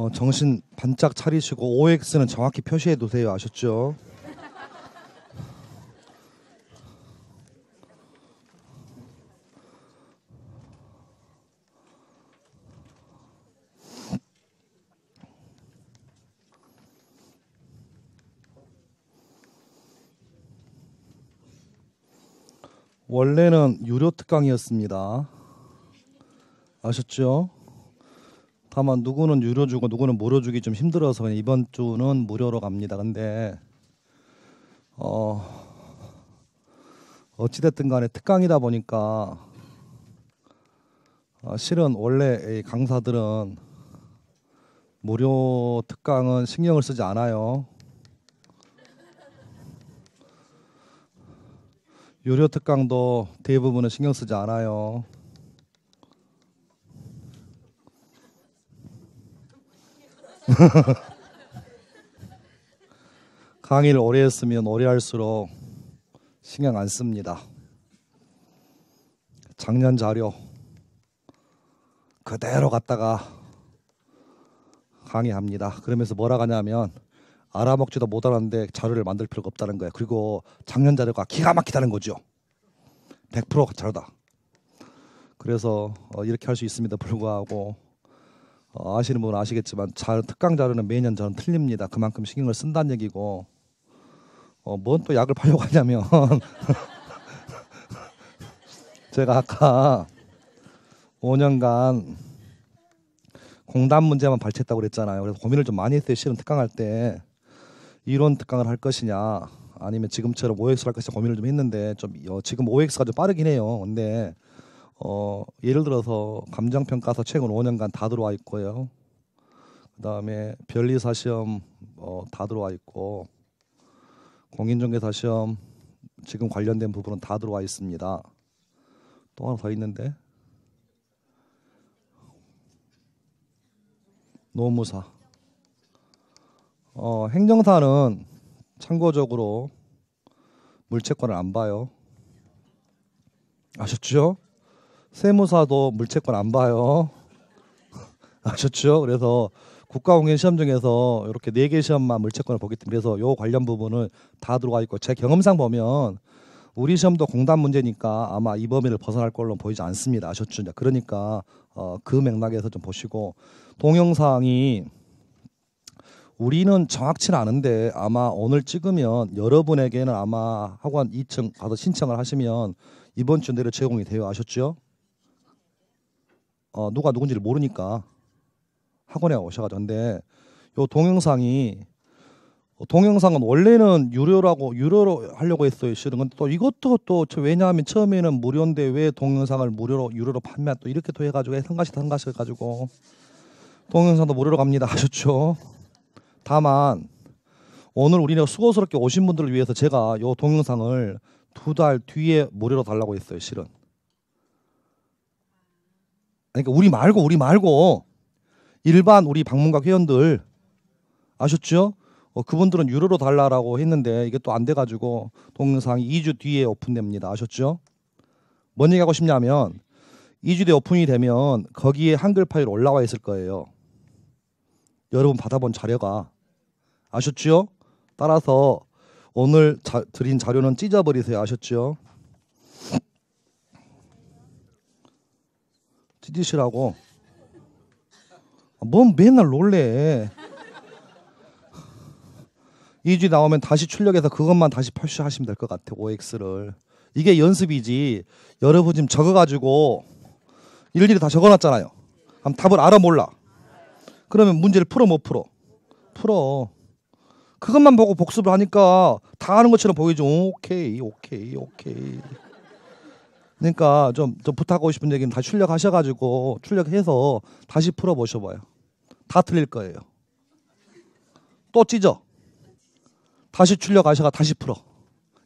어, 정신 반짝 차리시고 OX는 정확히 표시해 놓으세요. 아셨죠? 원래는 유료 특강이었습니다. 아셨죠? 다만 누구는 유료 주고 누구는 무료 주기 좀 힘들어서 이번 주는 무료로 갑니다. 근데 어 어찌됐든 간에 특강이다 보니까 어, 실은 원래 강사들은 무료 특강은 신경을 쓰지 않아요. 유료 특강도 대부분은 신경 쓰지 않아요. 강의를 오래 했으면 오래 할수록 신경 안 씁니다. 작년 자료 그대로 갔다가 강의합니다. 그러면서 뭐라 하냐면 알아먹지도 못하는데 자료를 만들 필요가 없다는 거예요. 그리고 작년 자료가 기가 막히다는 거죠. 100% 자료다. 그래서 어, 이렇게 할 수있습니다 불구하고 어, 아시는 분은 아시겠지만 잘 특강 자료는 매년 저는 틀립니다. 그만큼 신경을 쓴다는 얘기고 어, 뭔 또 약을 팔려고 하냐면 제가 아까 5년간 공단 문제만 발췌했다고 그랬잖아요. 그래서 고민을 좀 많이 했어요. 실은 특강할 때 이론 특강을 할 것이냐 아니면 지금처럼 OX를 할 것이냐 고민을 좀 했는데 좀 어, 지금 OX가 좀 빠르긴 해요. 근데 어, 예를 들어서 감정평가서 최근 5년간 다 들어와 있고요. 그다음에 변리사 시험 어, 다 들어와 있고 공인중개사 시험 지금 관련된 부분은 다 들어와 있습니다. 또 하나 더 있는데 노무사. 어, 행정사는 참고적으로 물채권을 안 봐요. 아셨죠? 세무사도 물채권 안 봐요. 아셨죠? 그래서 국가공인 시험 중에서 이렇게 네 개 시험만 물채권을 보기 때문에 그래서 요 관련 부분은 다 들어가 있고 제 경험상 보면 우리 시험도 공단 문제니까 아마 이 범위를 벗어날 걸로 보이지 않습니다. 아셨죠? 그러니까 어, 그 맥락에서 좀 보시고 동영상이 우리는 정확치는 않은데 아마 오늘 찍으면 여러분에게는 아마 학원 2층 가서 신청을 하시면 이번 주 내로 제공이 돼요. 아셨죠? 어, 누가 누군지를 모르니까 학원에 오셔가지고 근데 요 동영상이 어, 동영상은 원래는 유료라고 유료로 하려고 했어요 실은 근데 또 이것도 또 왜냐하면 처음에는 무료인데 왜 동영상을 무료로 유료로 판매 또 이렇게 또 해가지고 상가시 상가시 해가지고 동영상도 무료로 갑니다 아셨죠? 다만 오늘 우리가 수고스럽게 오신 분들을 위해서 제가 요 동영상을 두 달 뒤에 무료로 달라고 했어요 실은 그러니까 우리 말고 우리 말고 일반 우리 방문각 회원들 아셨죠? 어, 그분들은 유료로 달라라고 했는데 이게 또 안 돼가지고 동영상 2주 뒤에 오픈됩니다. 아셨죠? 뭔 얘기하고 싶냐면 2주 뒤에 오픈이 되면 거기에 한글 파일 올라와 있을 거예요. 여러분 받아본 자료가 아셨죠? 따라서 오늘 자, 드린 자료는 찢어버리세요. 아셨죠? 디디시라고. 뭔 뭐 맨날 놀래. 2주 나오면 다시 출력해서 그것만 다시 표시하시면 될 것 같아요. OX를. 이게 연습이지. 여러분 지금 적어가지고 일일이 다 적어놨잖아요. 그럼 답을 알아 몰라. 그러면 문제를 풀어 못 풀어? 풀어. 그것만 보고 복습을 하니까 다 하는 것처럼 보이죠. 오케이, 오케이, 오케이. 그러니까 좀, 좀 부탁하고 싶은 얘기는 다 출력하셔가지고 출력해서 다시 풀어보셔봐요. 다 틀릴 거예요. 또 찢어. 다시 출력하셔가 다시 풀어.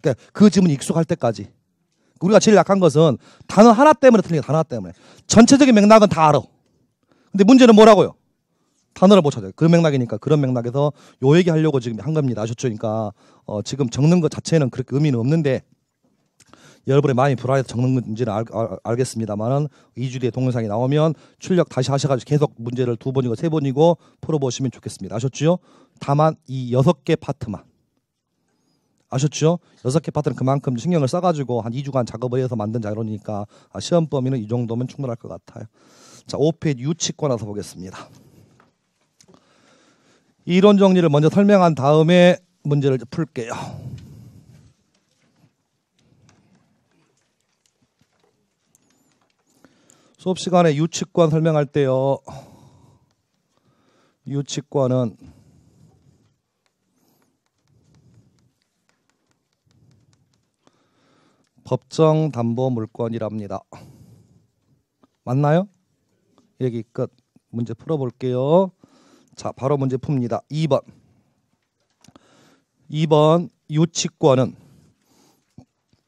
그러니까 그 질문 익숙할 때까지. 우리가 제일 약한 것은 단어 하나 때문에 틀린 게 단어 때문에. 전체적인 맥락은 다 알아. 근데 문제는 뭐라고요? 단어를 못 찾아요. 그런 맥락이니까 그런 맥락에서 요 얘기 하려고 지금 한 겁니다. 아셨죠? 그러니까 어, 지금 적는 것 자체는 그렇게 의미는 없는데 여러분의 마음이 불안해서 적는 건지는 알, 알, 알겠습니다만은 2주 뒤에 동영상이 나오면 출력 다시 하셔가지고 계속 문제를 두 번이고 세 번이고 풀어보시면 좋겠습니다. 아셨죠 다만 이 여섯 개 파트만 아셨죠? 여섯 개 파트는 그만큼 신경을 써가지고 한 2주간 작업을 해서 만든 자료니까 아, 시험 범위는 이 정도면 충분할 것 같아요. 자, 5페이지 유치권 와서 보겠습니다. 이론 정리를 먼저 설명한 다음에 문제를 풀게요. 수업 시간에 유치권 설명할 때요. 유치권은 법정 담보 물권이랍니다 맞나요? 얘기 끝. 문제 풀어 볼게요. 자, 바로 문제 풉니다. 2번. 2번 유치권은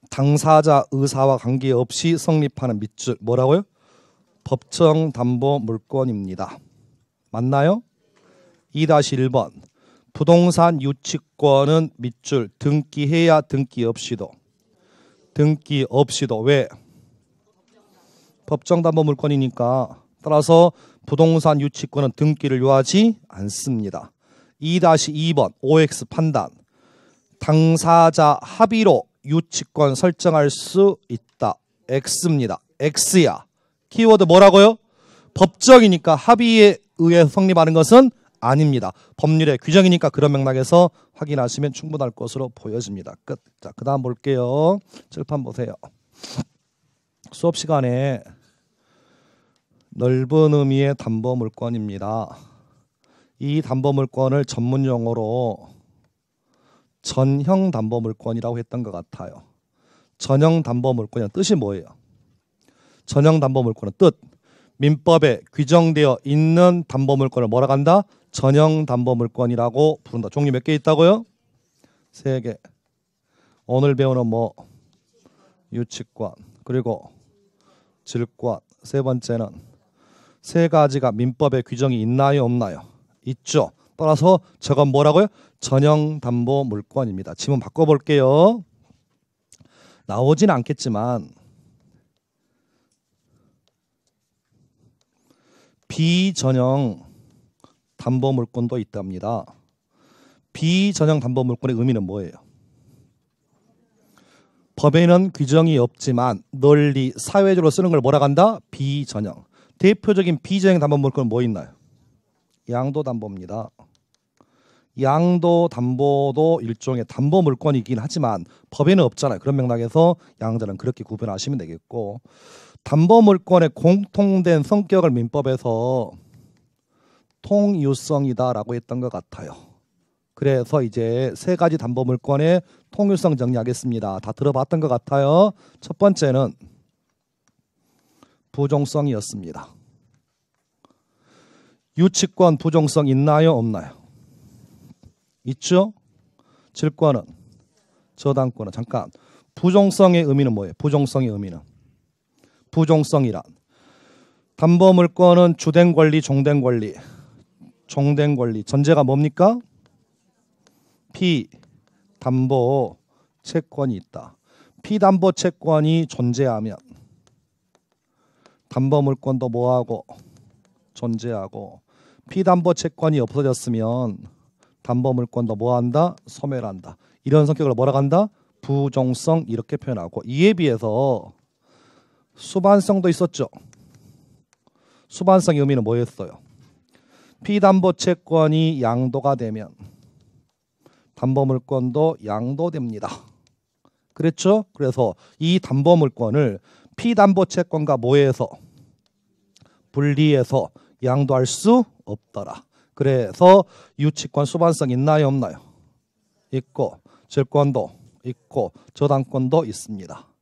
당사자 의사와 관계없이 성립하는 밑줄 뭐라고요? 법정 담보 물권입니다 맞나요? 2-1번 부동산 유치권은 밑줄 등기해야 등기 없이도 등기 없이도 왜? 법정 담보 물권이니까 따라서 부동산 유치권은 등기를 요하지 않습니다. 2-2번 OX 판단 당사자 합의로 유치권 설정할 수 있다. X입니다. X야. 키워드 뭐라고요? 법적이니까 합의에 의해 성립하는 것은 아닙니다. 법률의 규정이니까 그런 맥락에서 확인하시면 충분할 것으로 보여집니다. 끝. 자, 그 다음 볼게요. 칠판 보세요. 수업 시간에 넓은 의미의 담보 물권입니다. 이 담보 물권을 전문 용어로 전형 담보 물권이라고 했던 것 같아요. 전형 담보 물권이 란 뜻이 뭐예요? 전형 담보물권은뜻 민법에 규정되어 있는 담보물권을 뭐라 간다? 전형 담보물권이라고 부른다. 종류 몇 개 있다고요? 세 개. 오늘 배우는 뭐 유치권 그리고 질권 세 번째는 세 가지가 민법에 규정이 있나요 없나요? 있죠. 따라서 저건 뭐라고요? 전형 담보 물권입니다. 지문 바꿔볼게요. 나오진 않겠지만 비전형 담보물권도 있답니다. 비전형 담보물권의 의미는 뭐예요? 법에는 규정이 없지만 널리 사회적으로 쓰는 걸 뭐라 간다? 비전형. 대표적인 비전형 담보물권은 뭐 있나요? 양도담보입니다. 양도담보도 일종의 담보물권이긴 하지만 법에는 없잖아요. 그런 맥락에서 양자는 그렇게 구분하시면 되겠고 담보물권의 공통된 성격을 민법에서 통유성이다라고 했던 것 같아요. 그래서 이제 세 가지 담보물권의 통유성 정리하겠습니다. 다 들어봤던 것 같아요. 첫 번째는 부정성이었습니다 유치권 부정성 있나요 없나요? 있죠? 질권은 저당권은 잠깐 부정성의 의미는 뭐예요? 부정성의 의미는 부종성이란 담보물권은 주된 권리, 종된 권리, 종된 권리 전제가 뭡니까? 피 담보 채권이 있다. 피 담보 채권이 존재하면 담보물권도 뭐하고 존재하고 피담보 채권이 없어졌으면 담보물권도 뭐한다? 소멸한다. 이런 성격을 뭐라고 한다? 부종성 이렇게 표현하고 이에 비해서 수반성도 있었죠. 수반성의 의미는 뭐였어요? 피담보 채권이 양도가 되면 담보물권도 양도됩니다. 그렇죠? 그래서 이 담보물권을 피담보 채권과 모해서 분리해서 양도할 수 없더라. 그래서 유치권 수반성 있나요 없나요? 있고 질권도 있고 저당권도 있습니다.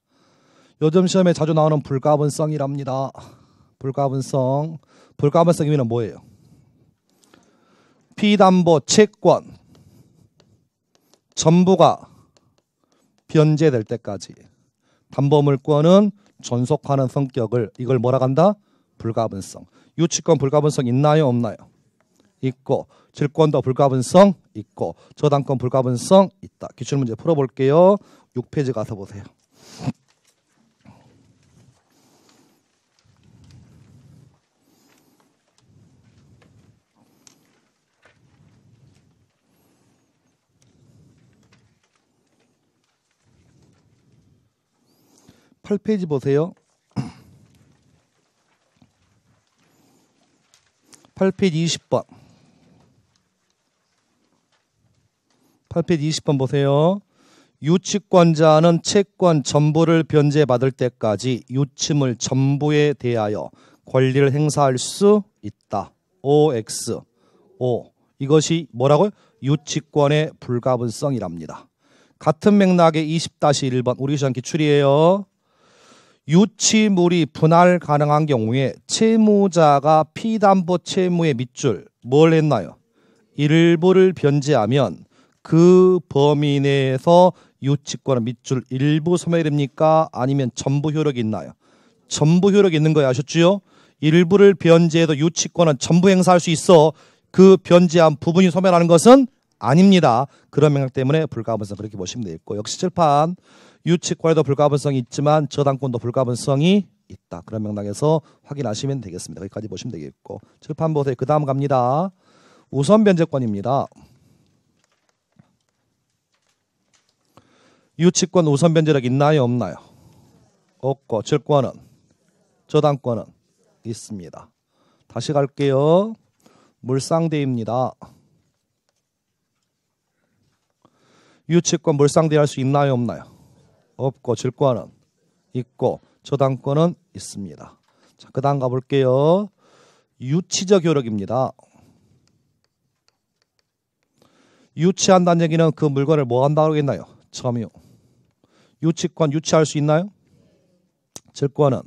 요즘 시험에 자주 나오는 불가분성이랍니다. 불가분성. 불가분성 의미는 뭐예요? 피담보 채권 전부가 변제될 때까지 담보물권은 존속하는 성격을 이걸 뭐라 간다? 불가분성. 유치권 불가분성 있나요? 없나요? 있고 질권도 불가분성 있고 저당권 불가분성 있다. 기출문제 풀어볼게요. 6페이지 가서 보세요. 8페이지 보세요. 8페이지 20번. 8페이지 20번 보세요. 유치권자는 채권 전부를 변제받을 때까지 유치물 전부에 대하여 권리를 행사할 수 있다. OX. O. 이것이 뭐라고요? 유치권의 불가분성이랍니다. 같은 맥락의 20-1번 우리 시장 기출이에요. 유치물이 분할 가능한 경우에 채무자가 피담보 채무의 밑줄 뭘 했나요? 일부를 변제하면 그 범위 내에서 유치권 의 밑줄 일부 소멸됩니까 아니면 전부 효력이 있나요? 전부 효력이 있는 거예요아셨죠 일부를 변제해도 유치권은 전부 행사할 수 있어 그 변제한 부분이 소멸하는 것은 아닙니다. 그런 맥락 때문에 불가분성 그렇게 보시면 되겠고 역시 칠판 유치권에도 불가분성이 있지만 저당권도 불가분성이 있다. 그런 명락에서 확인하시면 되겠습니다. 여기까지 보시면 되겠고 출판부에서 그 다음 갑니다. 우선 변제권입니다. 유치권 우선 변제력 있나요 없나요? 없고 질권은 저당권은 있습니다. 다시 갈게요. 물상대입니다. 유치권 물상대할 수 있나요 없나요? 없고 질권은 있고 저당권은 있습니다. 자, 그 다음 가볼게요. 유치적 효력입니다. 유치한다는 얘기는 그 물건을 뭐 한다고 했나요? 점유. 유치권 유치할 수 있나요? 질권은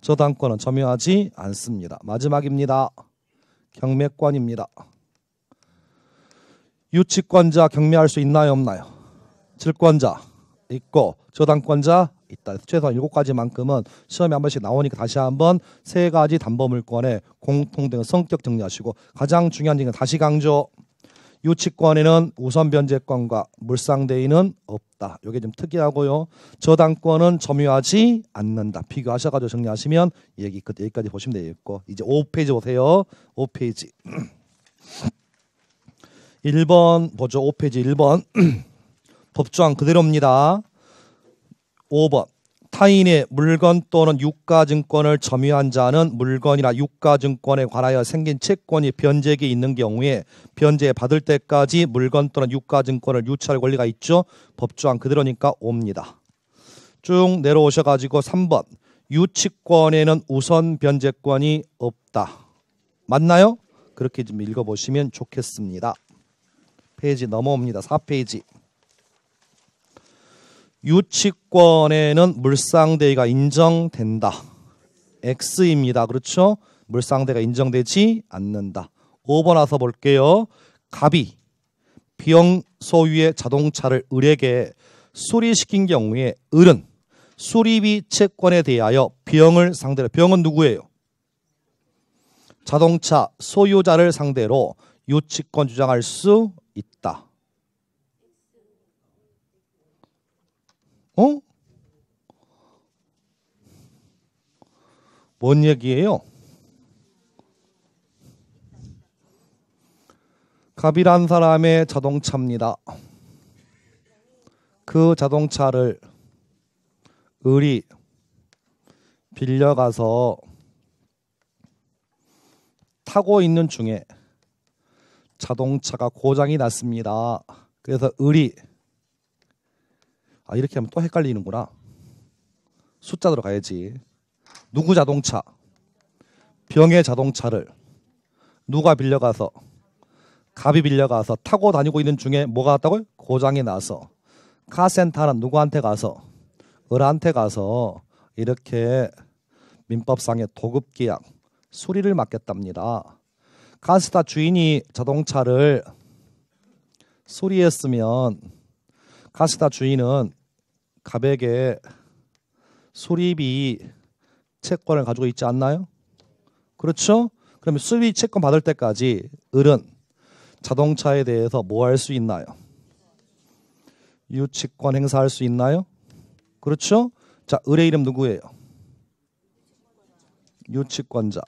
저당권은 점유하지 않습니다. 마지막입니다. 경매권입니다. 유치권자 경매할 수 있나요 없나요? 질권자 있고 저당권자 있다. 최소한 일곱 가지만큼은 시험에 한 번씩 나오니까 다시 한번 세 가지 담보물권의 공통된 성격 정리하시고 가장 중요한 점은 다시 강조. 유치권에는 우선 변제권과 물상대인은 없다. 이게 좀 특이하고요. 저당권은 점유하지 않는다. 비교하셔가지고 정리하시면 얘기 끝 여기까지 보시면 되겠고 이제 5페이지 보세요. 5페이지. 1번 보죠. 5페이지 1번. 법조항 그대로입니다. 5번 타인의 물건 또는 유가증권을 점유한 자는 물건이나 유가증권에 관하여 생긴 채권이 변제기 있는 경우에 변제 받을 때까지 물건 또는 유가증권을 유찰 권리가 있죠. 법조항 그대로니까 옵니다. 쭉 내려오셔가지고 3번 유치권에는 우선 변제권이 없다. 맞나요? 그렇게 좀 읽어보시면 좋겠습니다. 페이지 넘어옵니다. 4페이지. 유치권에는 물상대가 인정된다. X입니다. 그렇죠? 물상대가 인정되지 않는다. 5번 와서 볼게요. 갑이 비용 소유의 자동차를 을에게 수리시킨 경우에 을은 수리비 채권에 대하여 비용을 상대로 비용은 누구예요? 자동차 소유자를 상대로 유치권 주장할 수 있다. 어? 뭔 얘기예요? 갑이란 사람의 자동차입니다. 그 자동차를 을이 빌려가서 타고 있는 중에 자동차가 고장이 났습니다. 그래서 을이 아 이렇게 하면 또 헷갈리는구나. 숫자 들어가야지. 누구 자동차? 병의 자동차를 누가 빌려가서 갑이 빌려가서 타고 다니고 있는 중에 뭐가 왔다고요? 고장이 나서 카센터는 누구한테 가서 을한테 가서 이렇게 민법상의 도급계약 수리를 맡겼답니다 카센터 주인이 자동차를 수리했으면 카센터 주인은 갑에게 수리비 채권을 가지고 있지 않나요? 그렇죠? 그러면 수리비 채권 받을 때까지 을은 자동차에 대해서 뭐 할 수 있나요? 유치권 행사할 수 있나요? 그렇죠? 자, 을의 이름 누구예요? 유치권자.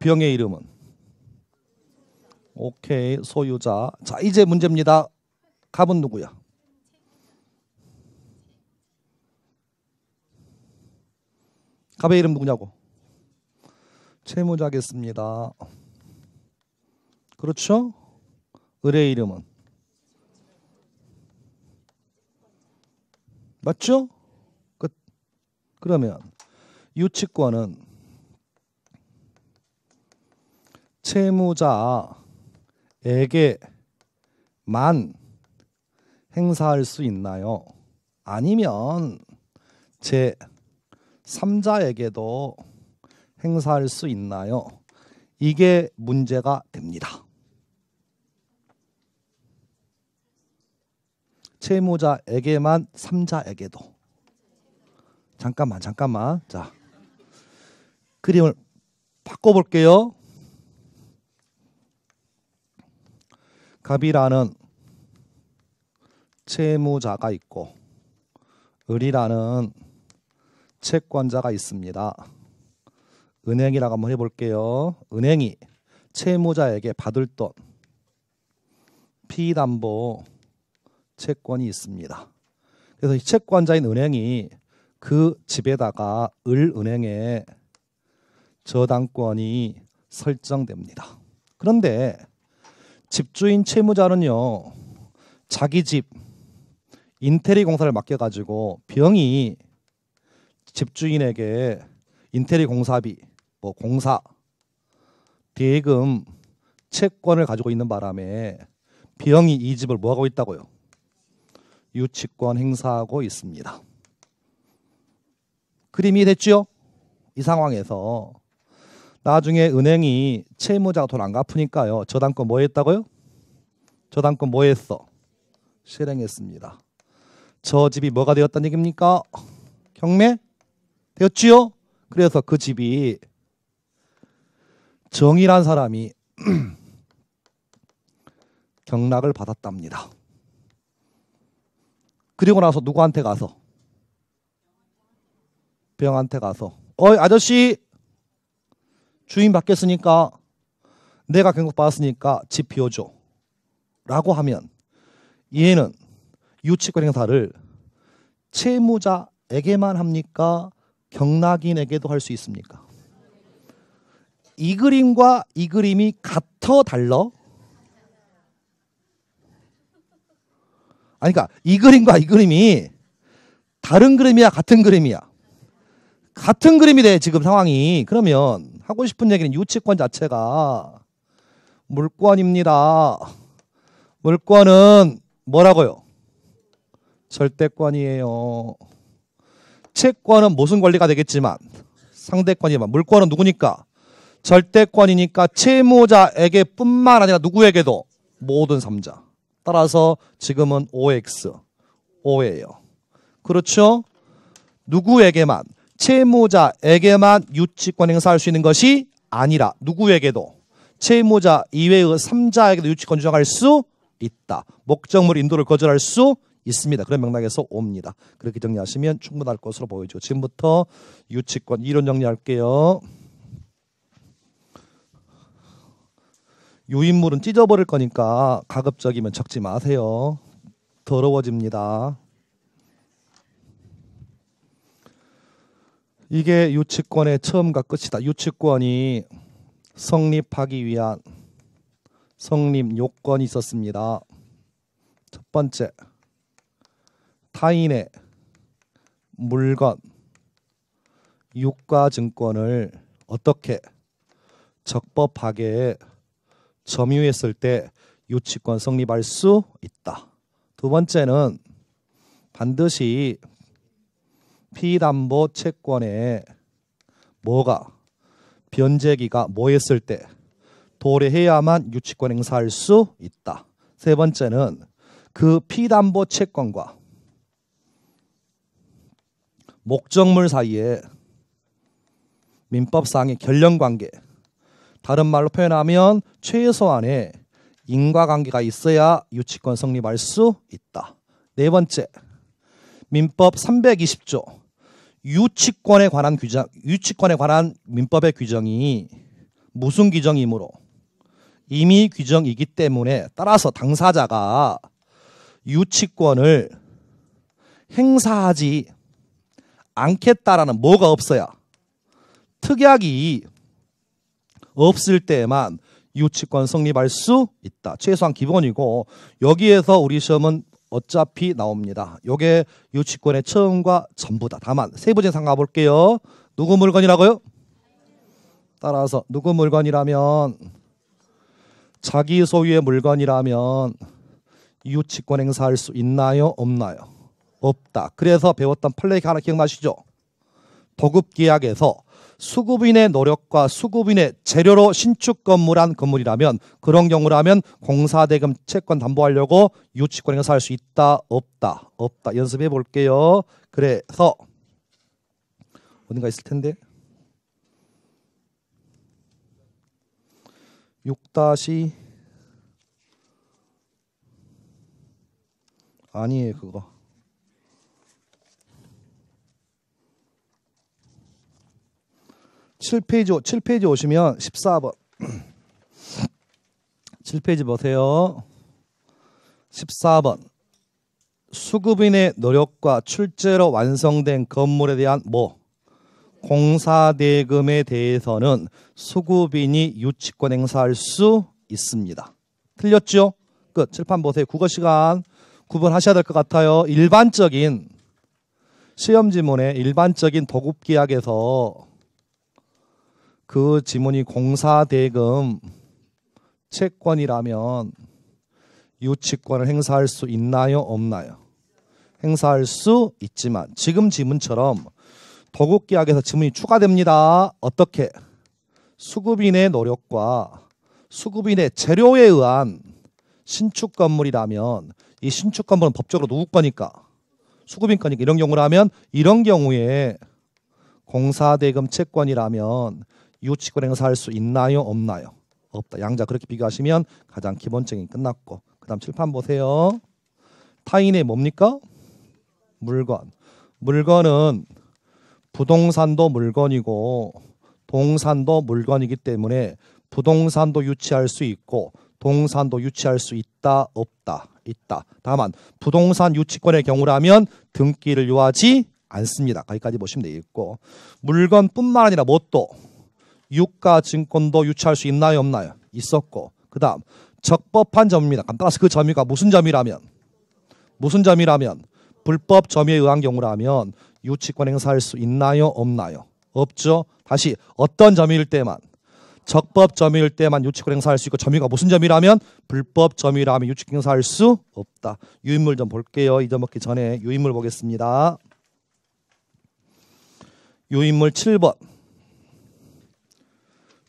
병의 이름은 오케이 소유자. 자 이제 문제입니다. 갑은 누구야? 갑의 이름 누구냐고. 채무자겠습니다. 그렇죠? 을의 이름은 맞죠? 끝. 그러면 유치권은 채무자에게만 행사할 수 있나요? 아니면 제 삼자에게도 행사할 수 있나요? 이게 문제가 됩니다. 채무자에게만 삼자에게도 잠깐만 잠깐만 자 그림을 바꿔볼게요. 갑이라는 채무자가 있고 을이라는 채권자가 있습니다. 은행이라고 한번 해볼게요. 은행이 채무자에게 받을 돈 피담보 채권이 있습니다. 그래서 채권자인 은행이 그 집에다가 을은행에 저당권이 설정됩니다. 그런데 집주인 채무자는요 자기 집인테리 공사를 맡겨가지고 병이 집주인에게 인테리 공사비, 뭐 공사, 대금, 채권을 가지고 있는 바람에 비영이 이 집을 뭐하고 있다고요? 유치권 행사하고 있습니다. 그림이 됐죠이 상황에서 나중에 은행이 채무자가 돈 안 갚으니까요. 저당권 뭐 했다고요? 저당권 뭐 했어? 실행했습니다. 저 집이 뭐가 되었다는 얘기입니까? 경매? 되었지요? 그래서 그 집이 정이란 사람이 경락을 받았답니다. 그리고 나서 누구한테 가서 병한테 가서 어이 아저씨 주인 받겠으니까 내가 경고 받았으니까 집 비워줘 라고 하면 얘는 유치권 행사를 채무자에게만 합니까? 경락인에게도 할 수 있습니까? 이 그림과 이 그림이 같어 달러? 아니 그러니까 이 그림과 이 그림이 다른 그림이야 같은 그림이야 같은 그림이 돼 지금 상황이 그러면 하고 싶은 얘기는 유치권 자체가 물권입니다 물권은 뭐라고요 절대권이에요 채권은 무슨 권리가 되겠지만 상대권이지만 물권은 누구니까 절대권이니까 채무자에게 뿐만 아니라 누구에게도 모든 삼자 따라서 지금은 OX 5예요 그렇죠? 누구에게만 채무자에게만 유치권 행사할 수 있는 것이 아니라 누구에게도 채무자 이외의 삼자에게도 유치권 주장할 수 있다. 목적물 인도를 거절할 수 있습니다. 그런 맥락에서 옵니다. 그렇게 정리하시면 충분할 것으로 보이죠. 지금부터 유치권 이론 정리할게요. 유인물은 찢어버릴 거니까 가급적이면 적지 마세요. 더러워집니다. 이게 유치권의 처음과 끝이다. 유치권이 성립하기 위한 성립 요건이 있었습니다. 첫 번째, 타인의 물건, 유가증권을 어떻게 적법하게 점유했을 때 유치권 성립할 수 있다. 두 번째는 반드시 피담보 채권에 뭐가 변제기가 뭐했을 때 도래해야만 유치권 행사할 수 있다. 세 번째는 그 피담보 채권과 목적물 사이에 민법상의 결연관계 다른 말로 표현하면 최소한의 인과관계가 있어야 유치권 성립할 수 있다. 네 번째, 민법 320조 유치권에 관한 규정, 유치권에 관한 민법의 규정이 무슨 규정이므로 이미 규정이기 때문에 따라서 당사자가 유치권을 행사하지 않겠다라는 뭐가 없어야 특약이 없을 때에만 유치권 성립할 수 있다. 최소한 기본이고 여기에서 우리 시험은 어차피 나옵니다. 요게 유치권의 처음과 전부다. 다만 세부적인 상가 볼게요. 누구 물건이라고요? 따라서 누구 물건이라면 자기 소유의 물건이라면 유치권 행사할 수 있나요? 없나요? 없다. 그래서 배웠던 플레이 하나 기억나시죠? 도급 계약에서 수급인의 노력과 수급인의 재료로 신축 건물한 건물이라면 그런 경우라면 공사 대금 채권 담보하려고 유치권에 할수 있다 없다 없다 연습해 볼게요. 그래서 어딘가 있을 텐데 6다 아니에요 그거 7페이지 7페이지 오시면 14번 7페이지 보세요. 14번 수급인의 노력과 출제로 완성된 건물에 대한 뭐 공사 대금에 대해서는 수급인이 유치권 행사할 수 있습니다. 틀렸죠? 끝. 칠판 보세요. 국어 시간 구분하셔야 될 것 같아요. 일반적인 시험 지문에 일반적인 도급 계약에서 그 지문이 공사대금 채권이라면 유치권을 행사할 수 있나요? 없나요? 행사할 수 있지만 지금 지문처럼 도급계약에서 지문이 추가됩니다. 어떻게? 수급인의 노력과 수급인의 재료에 의한 신축 건물이라면 이 신축 건물은 법적으로 누구 거니까? 수급인 거니까 이런 경우라면 이런 경우에 공사대금 채권이라면 유치권 행사할 수 있나요? 없나요? 없다. 양자 그렇게 비교하시면 가장 기본적인 끝났고 그다음 칠판 보세요. 타인의 뭡니까? 물건. 물건은 부동산도 물건이고 동산도 물건이기 때문에 부동산도 유치할 수 있고 동산도 유치할 수 있다 없다 있다. 다만 부동산 유치권의 경우라면 등기를 요하지 않습니다. 거기까지 보시면 되겠고 물건뿐만 아니라 뭣도 유가 증권도 유치할 수 있나요 없나요? 있었고 그 다음 적법한 점입니다. 따라서 그점유가 무슨 점이라면 무슨 점이라면 불법 점유에 의한 경우라면 유치권 행사할 수 있나요 없나요? 없죠. 다시 어떤 점일 유 때만 적법 점유일 때만 유치권 행사할 수 있고 점유가 무슨 점이라면 불법 점유라면 유치권 행사할 수 없다. 유인물 좀 볼게요. 잊어먹기 전에 유인물 보겠습니다. 유인물 7번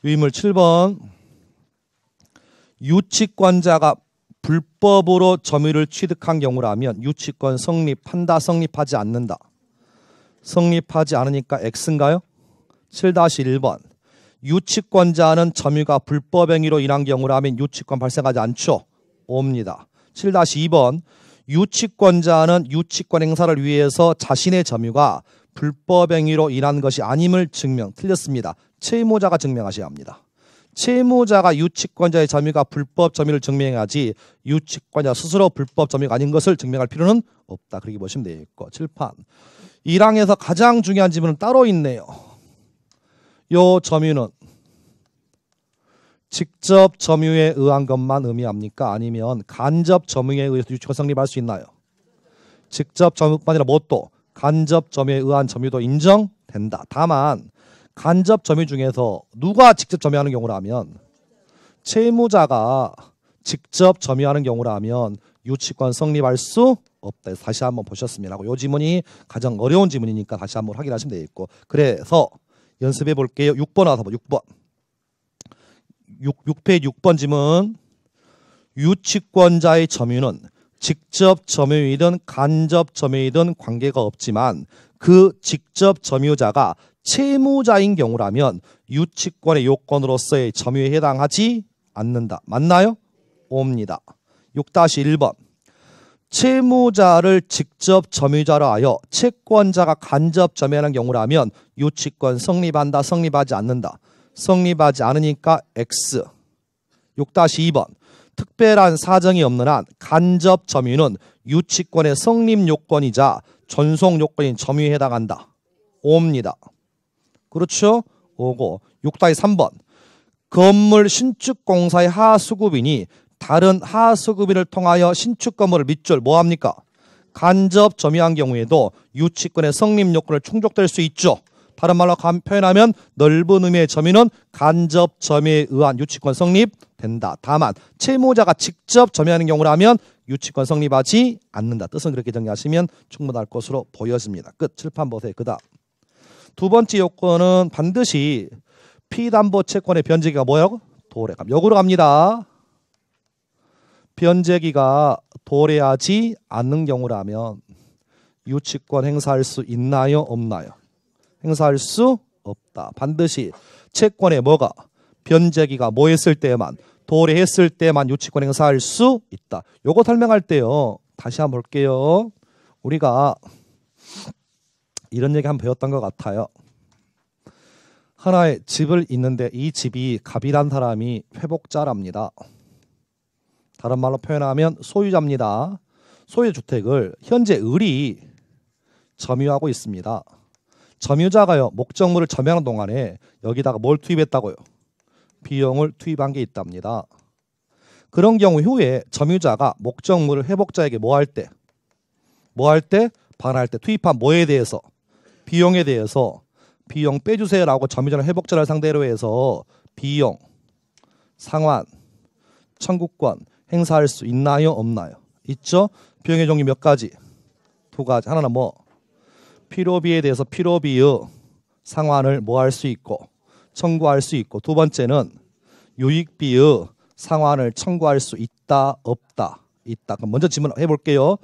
유인을 7번 유치권자가 불법으로 점유를 취득한 경우라면 유치권 성립한다 성립하지 않는다 성립하지 않으니까 X인가요? 7-1번 유치권자는 점유가 불법행위로 인한 경우라면 유치권 발생하지 않죠. 옵니다. 7-2번 유치권자는 유치권 행사를 위해서 자신의 점유가 불법행위로 인한 것이 아님을 증명. 틀렸습니다. 채무자가 증명하셔야 합니다. 채무자가 유치권자의 점유가 불법 점유를 증명하지 유치권자 스스로 불법 점유가 아닌 것을 증명할 필요는 없다. 그렇게 보시면 되겠고 칠판 1항에서 가장 중요한 지문은 따로 있네요. 요 점유는 직접 점유에 의한 것만 의미합니까? 아니면 간접 점유에 의해서 유치권 성립할 수 있나요? 직접 점유뿐 아니라 뭣도 간접 점유에 의한 점유도 인정된다. 다만 간접 점유 중에서 누가 직접 점유하는 경우라면 채무자가 직접 점유하는 경우라면 유치권 성립할 수 없다. 다시 한번 보셨습니다요 지문이 가장 어려운 지문이니까 다시 한번 확인하시면 되겠고. 그래서 연습해 볼게요. 6번 와서 봐. 6번. 6, 6페이지 6번 지문. 유치권자의 점유는 직접 점유이든 간접 점유이든 관계가 없지만 그 직접 점유자가 채무자인 경우라면 유치권의 요건으로서의 점유에 해당하지 않는다. 맞나요? 옵니다. 6-1번 채무자를 직접 점유자로 하여 채권자가 간접 점유하는 경우라면 유치권 성립한다 성립하지 않는다 성립하지 않으니까 X 6-2번 특별한 사정이 없는 한 간접 점유는 유치권의 성립 요건이자 전송 요건인 점유에 해당한다 입니다 그렇죠? 오고 6다이 3번 건물 신축 공사의 하수급인이 다른 하수급인을 통하여 신축 건물을 밑줄 뭐합니까? 간접 점유한 경우에도 유치권의 성립 요건을 충족될 수 있죠. 다른 말로 표현하면 넓은 의미의 점유는 간접 점유에 의한 유치권 성립된다. 다만 채무자가 직접 점유하는 경우라면 유치권 성립하지 않는다. 뜻은 그렇게 정리하시면 충분할 것으로 보여집니다. 끝. 칠판 보세요. 그 다음. 두 번째 요건은 반드시 피담보 채권의 변제기가 뭐라고? 도래감. 역으로 갑니다. 변제기가 도래하지 않는 경우라면 유치권 행사할 수 있나요? 없나요? 행사할 수 없다. 반드시 채권에 뭐가 변제기가 뭐 했을 때만 도래했을 때만 유치권 행사할 수 있다. 요거 설명할 때요. 다시 한번 볼게요. 우리가 이런 얘기 한번 배웠던 것 같아요. 하나의 집을 있는데 이 집이 갑이란 사람이 회복자랍니다. 다른 말로 표현하면 소유자입니다. 소유 주택을 현재 을이 점유하고 있습니다. 점유자가요 목적물을 점유하는 동안에 여기다가 뭘 투입했다고요? 비용을 투입한 게 있답니다. 그런 경우 후에 점유자가 목적물을 회복자에게 뭐 할 때, 뭐 할 때, 반할 때 투입한 뭐에 대해서 비용에 대해서 비용 빼주세요라고 점유자나 회복자를 상대로 해서 비용, 상환, 청구권 행사할 수 있나요? 없나요? 있죠? 비용의 종류 몇 가지? 두 가지. 하나는 뭐? 피로비에 대해서 피로비의 상환을 뭐 할 수 있고 청구할 수 있고 두 번째는 유익비의 상환을 청구할 수 있다 없다 있다. 그럼 먼저 질문해 볼게요.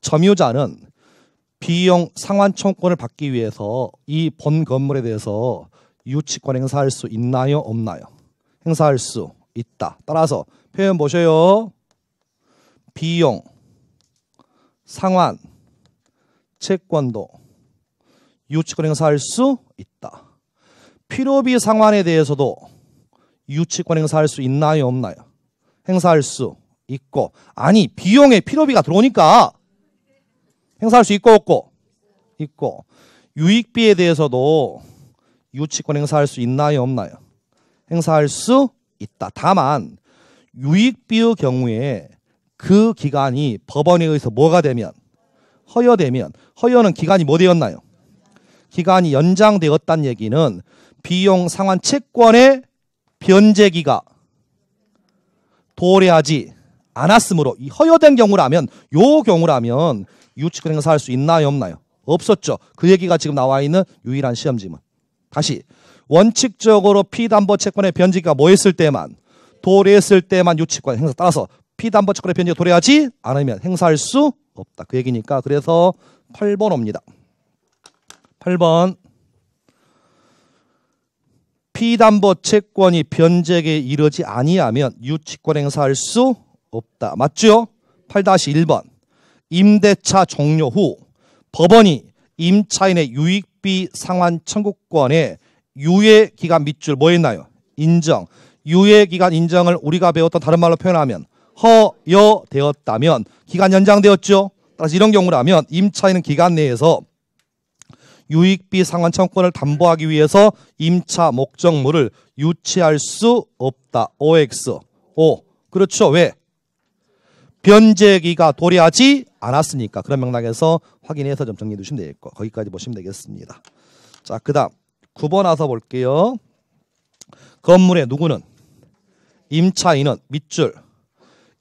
점유자는 비용 상환 청구권을 받기 위해서 이 본 건물에 대해서 유치권 행사할 수 있나요 없나요? 행사할 수 있다. 따라서 표현 보셔요. 비용 상환 채권도 유치권 행사할 수 있다. 필요비 상환에 대해서도 유치권 행사할 수 있나요 없나요? 행사할 수 있고 아니 비용에 필요비가 들어오니까 행사할 수 있고 없고 있고 유익비에 대해서도 유치권 행사할 수 있나요 없나요? 행사할 수 있다. 다만 유익비의 경우에 그 기간이 법원에 의해서 뭐가 되면 허여되면 허여는 기간이 뭐 되었나요? 기간이 연장되었다는 얘기는 비용 상환 채권의 변제기가 도래하지 않았으므로 이 허여된 경우라면 요 경우라면 유치권 행사할 수 있나요 없나요? 없었죠. 그 얘기가 지금 나와 있는 유일한 시험지문. 다시 원칙적으로 피담보 채권의 변제가 뭐했을 때만 도래했을 때만 유치권 행사 따라서 피담보 채권의 변제가 도래하지 않으면 행사할 수 없다. 그 얘기니까 그래서 8번 옵니다. 8번 피담보 채권이 변제에 이르지 아니하면 유치권 행사할 수 없다. 맞죠? 8-1번. 임대차 종료 후 법원이 임차인의 유익비 상환 청구권에 유예 기간 밑줄 뭐 했나요? 인정. 유예 기간 인정을 우리가 배웠던 다른 말로 표현하면 허여되었다면 기간 연장되었죠. 따라서 이런 경우라면 임차인은 기간 내에서 유익비 상환 청구권을 담보하기 위해서 임차 목적물을 유치할 수 없다. OX. O. 그렇죠. 왜? 변제기가 도래하지 않았으니까 그런 맥락에서 확인해서 좀 정리해 두시면 되겠고 거기까지 보시면 되겠습니다. 자, 그 다음 9번 와서 볼게요. 건물의 누구는 임차인은 밑줄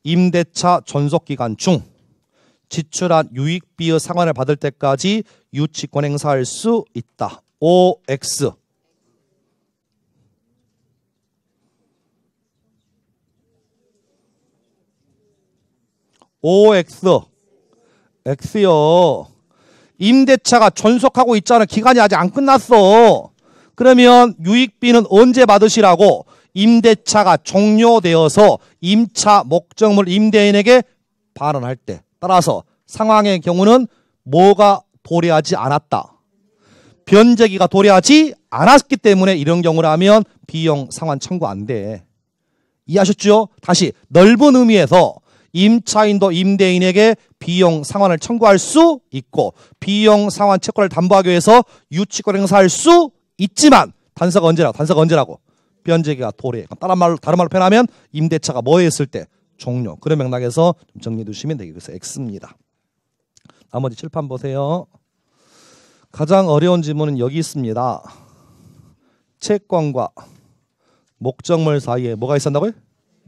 임대차 존속기간 중 지출한 유익비의 상환을 받을 때까지 유치권 행사할 수 있다. OX OX. X요. 임대차가 존속하고 있잖아. 기간이 아직 안 끝났어. 그러면 유익비는 언제 받으시라고? 임대차가 종료되어서 임차 목적물 임대인에게 반환할 때. 따라서 상황의 경우는 뭐가 도래하지 않았다. 변제기가 도래하지 않았기 때문에 이런 경우라면 비용 상환 청구 안 돼. 이해하셨죠? 다시 넓은 의미에서 임차인도 임대인에게 비용 상환을 청구할 수 있고 비용 상환 채권을 담보하기 위해서 유치권 행사할 수 있지만 단서가 언제라고 단서가 언제라고 변제기가 도래 다른 말로 다른 말로 표현하면 임대차가 뭐에 있을 때 종료 그런 맥락에서 좀 정리해 두시면 되겠어요 X입니다 나머지 칠판 보세요 가장 어려운 질문은 여기 있습니다 채권과 목적물 사이에 뭐가 있었다고요?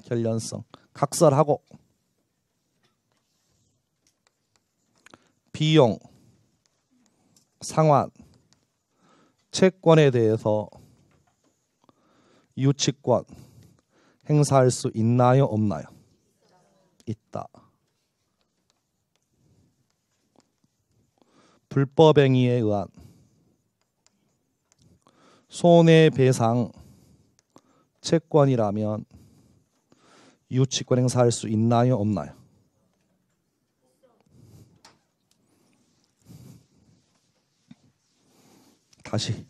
결연성 각설하고 비용, 상환, 채권에 대해서 유치권 행사할 수 있나요 없나요? 있다. 불법 행위에 의한 손해배상 채권이라면 유치권 행사할 수 있나요 없나요? 다시.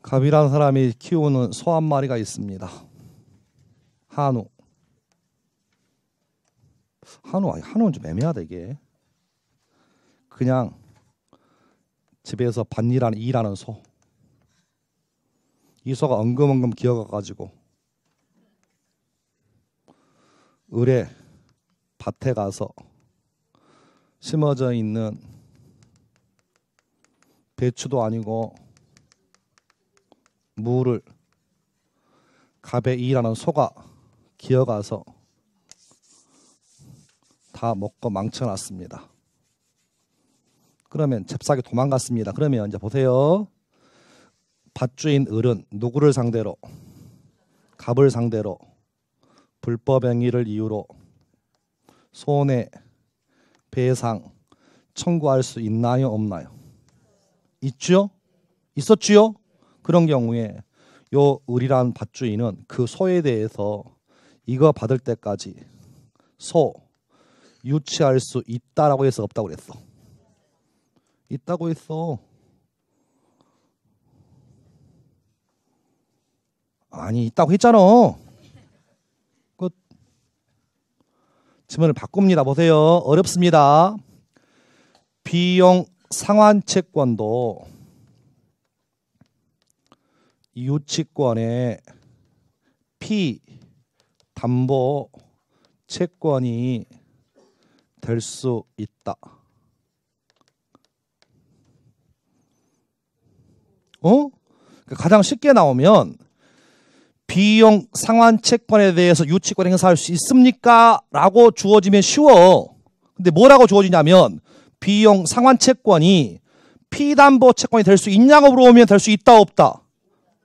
갑이라는 사람이 키우는 소 한 마리가 있습니다. 한우. 한우 아니 한우는 좀 애매하다 이게. 그냥 집에서 반일하는 일하는 소. 이 소가 엉금엉금 기어가 가지고 을에 밭에 가서 심어져 있는 배추도 아니고 무를 갑의 이라는 소가 기어가서 다 먹고 망쳐놨습니다. 그러면 잽싸게 도망갔습니다. 그러면 이제 보세요. 밭주인 을은 누구를 상대로 갑을 상대로 불법 행위를 이유로 손해 배상 청구할 수 있나요 없나요? 있죠? 있었지요? 그런 경우에 요 을이란 밭주인은 그 소에 대해서 이거 받을 때까지 소 유치할 수 있다라고 해서 없다고 그랬어. 있다고 했어. 아니 있다고 했잖아. 질문을 바꿉니다. 보세요. 어렵습니다. 비용 상환 채권도 유치권의 피 담보 채권이 될 수 있다. 어? 그러니까 가장 쉽게 나오면 비용 상환 채권에 대해서 유치권 행사할 수 있습니까? 라고 주어지면 쉬워. 근데 뭐라고 주어지냐면 비용 상환 채권이 피담보 채권이 될 수 있냐고 물어보면 될 수 있다 없다.